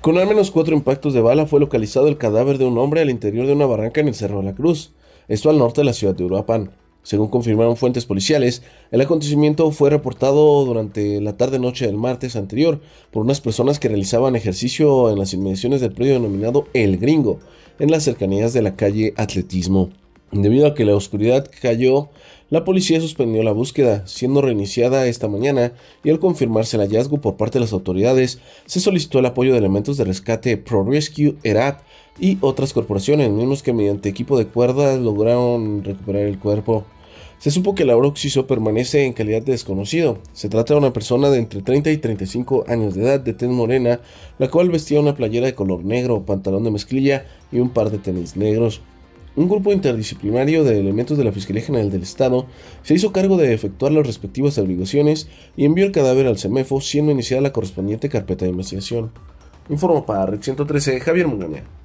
Con al menos cuatro impactos de bala fue localizado el cadáver de un hombre al interior de una barranca en el Cerro de la Cruz, esto al norte de la ciudad de Uruapan. Según confirmaron fuentes policiales, el acontecimiento fue reportado durante la tarde-noche del martes anterior por unas personas que realizaban ejercicio en las inmediaciones del predio denominado El Gringo, en las cercanías de la calle Atletismo. Debido a que la oscuridad cayó, la policía suspendió la búsqueda, siendo reiniciada esta mañana, y al confirmarse el hallazgo por parte de las autoridades, se solicitó el apoyo de elementos de rescate ProRescue, ERAP y otras corporaciones, mismos que mediante equipo de cuerdas lograron recuperar el cuerpo. Se supo que la Oxiso permanece en calidad de desconocido. Se trata de una persona de entre 30 y 35 años de edad, de tez morena, la cual vestía una playera de color negro, pantalón de mezclilla y un par de tenis negros un grupo interdisciplinario de elementos de la Fiscalía General del Estado se hizo cargo de efectuar las respectivas obligaciones y envió el cadáver al CEMEFO, siendo iniciada la correspondiente carpeta de investigación. Informo para Red 113 Javier Muganea.